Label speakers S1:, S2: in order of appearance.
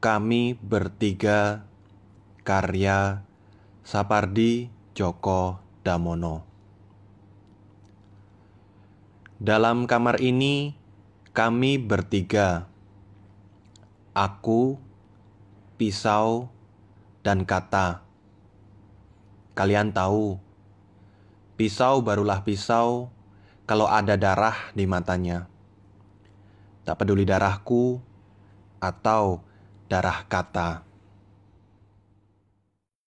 S1: kami bertiga karya Sapardi Joko, Damono. Dalam kamar ini kami bertiga. Aku, pisau, dan kata. Kalian tahu, pisau barulah pisau kalau ada darah di matanya. Tak peduli darahku atau darah kata